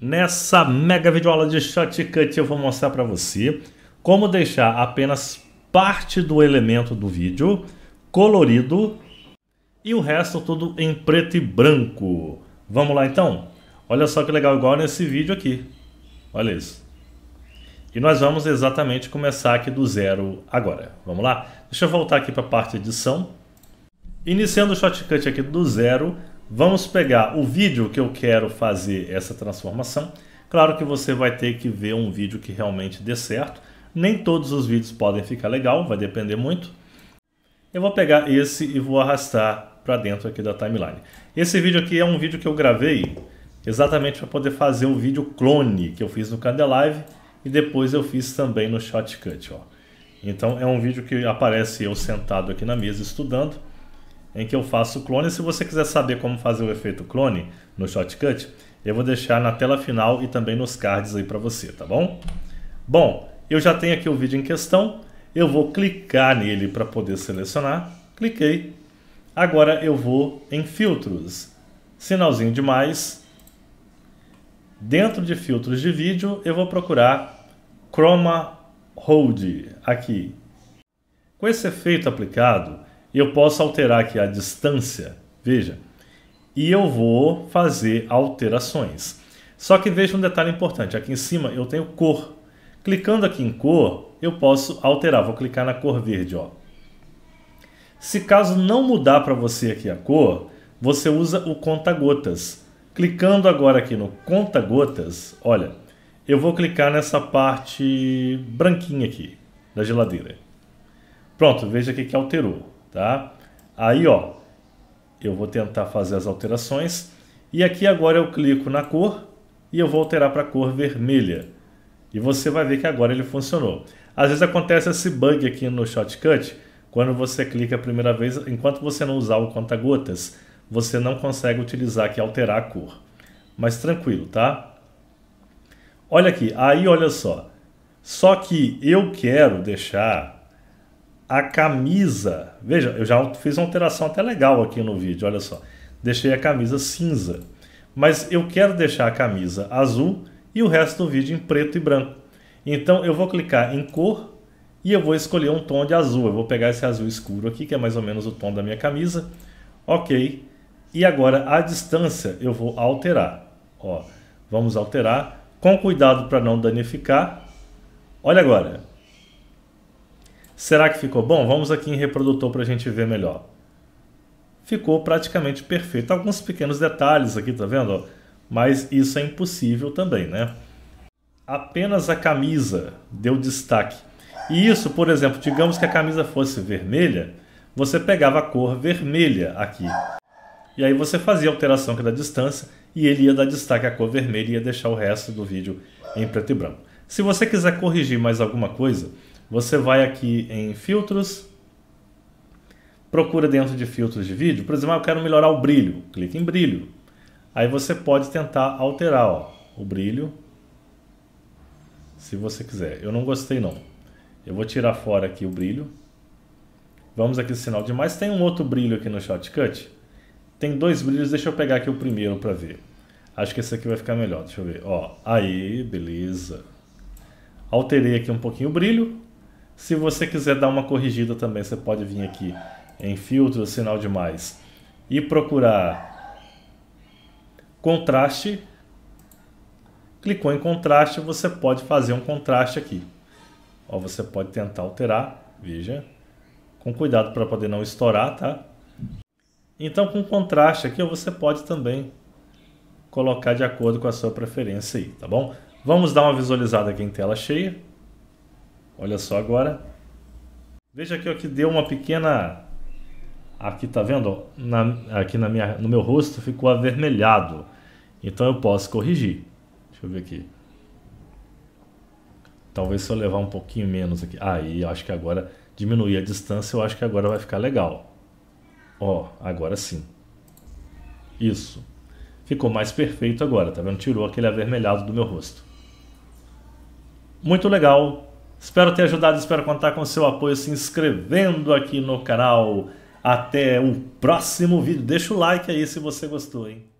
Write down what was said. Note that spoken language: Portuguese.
Nessa mega videoaula de Shotcut eu vou mostrar para você como deixar apenas parte do elemento do vídeo colorido e o resto tudo em preto e branco. Vamos lá então? Olha só que legal, igual nesse vídeo aqui. Olha isso. E nós vamos exatamente começar aqui do zero agora. Vamos lá? Deixa eu voltar aqui para a parte edição. Iniciando o Shotcut aqui do zero, Vamos pegar o vídeo que eu quero fazer essa transformação. Claro que você vai ter que ver um vídeo que realmente dê certo. Nem todos os vídeos podem ficar legal, vai depender muito. Eu vou pegar esse e vou arrastar para dentro aqui da timeline. Esse vídeo aqui é um vídeo que eu gravei exatamente para poder fazer o um vídeo clone que eu fiz no Candelive e depois eu fiz também no Shotcut. Ó. Então é um vídeo que aparece eu sentado aqui na mesa estudando em que eu faço o clone. Se você quiser saber como fazer o efeito clone no Shotcut, eu vou deixar na tela final e também nos cards aí para você, tá bom? Bom, eu já tenho aqui o vídeo em questão, eu vou clicar nele para poder selecionar, cliquei. Agora eu vou em filtros, sinalzinho de mais. Dentro de filtros de vídeo, eu vou procurar Chroma Hold aqui. Com esse efeito aplicado, eu posso alterar aqui a distância, veja, e eu vou fazer alterações. Só que veja um detalhe importante, aqui em cima eu tenho cor. Clicando aqui em cor, eu posso alterar, vou clicar na cor verde, ó. Se caso não mudar para você aqui a cor, você usa o conta-gotas. Clicando agora aqui no conta-gotas, olha, eu vou clicar nessa parte branquinha aqui da geladeira. Pronto, veja aqui que alterou tá? Aí, ó, eu vou tentar fazer as alterações e aqui agora eu clico na cor e eu vou alterar para cor vermelha. E você vai ver que agora ele funcionou. Às vezes acontece esse bug aqui no Shortcut, quando você clica a primeira vez, enquanto você não usar o conta-gotas, você não consegue utilizar aqui alterar a cor. Mas tranquilo, tá? Olha aqui, aí olha só. Só que eu quero deixar a camisa. Veja, eu já fiz uma alteração até legal aqui no vídeo, olha só. Deixei a camisa cinza, mas eu quero deixar a camisa azul e o resto do vídeo em preto e branco. Então eu vou clicar em cor e eu vou escolher um tom de azul. Eu vou pegar esse azul escuro aqui, que é mais ou menos o tom da minha camisa. Ok. E agora a distância eu vou alterar. Ó, vamos alterar com cuidado para não danificar. Olha agora, Será que ficou bom? Vamos aqui em reprodutor para a gente ver melhor. Ficou praticamente perfeito. Alguns pequenos detalhes aqui, tá vendo? Mas isso é impossível também, né? Apenas a camisa deu destaque. E isso, por exemplo, digamos que a camisa fosse vermelha, você pegava a cor vermelha aqui. E aí você fazia a alteração aqui da distância e ele ia dar destaque à cor vermelha e ia deixar o resto do vídeo em preto e branco. Se você quiser corrigir mais alguma coisa, você vai aqui em filtros, procura dentro de filtros de vídeo, por exemplo, ah, eu quero melhorar o brilho, clique em brilho. Aí você pode tentar alterar ó, o brilho, se você quiser. Eu não gostei não. Eu vou tirar fora aqui o brilho. Vamos aqui no sinal de mais. Tem um outro brilho aqui no Shotcut. Tem dois brilhos, deixa eu pegar aqui o primeiro para ver. Acho que esse aqui vai ficar melhor, deixa eu ver. Ó, aí, beleza. Alterei aqui um pouquinho o brilho. Se você quiser dar uma corrigida também, você pode vir aqui em filtro, sinal de mais e procurar contraste. Clicou em contraste, você pode fazer um contraste aqui. você pode tentar alterar, veja, com cuidado para poder não estourar, tá? Então, com contraste aqui, você pode também colocar de acordo com a sua preferência aí, tá bom? Vamos dar uma visualizada aqui em tela cheia. Olha só agora. Veja aqui ó, que deu uma pequena... Aqui tá vendo? Na, aqui na minha, no meu rosto ficou avermelhado. Então eu posso corrigir. Deixa eu ver aqui. Talvez se eu levar um pouquinho menos aqui. Aí eu acho que agora diminuir a distância, eu acho que agora vai ficar legal. Ó, agora sim. Isso. Ficou mais perfeito agora, tá vendo? Tirou aquele avermelhado do meu rosto. Muito legal, Espero ter ajudado, espero contar com seu apoio se inscrevendo aqui no canal. Até o próximo vídeo. Deixa o like aí se você gostou, hein?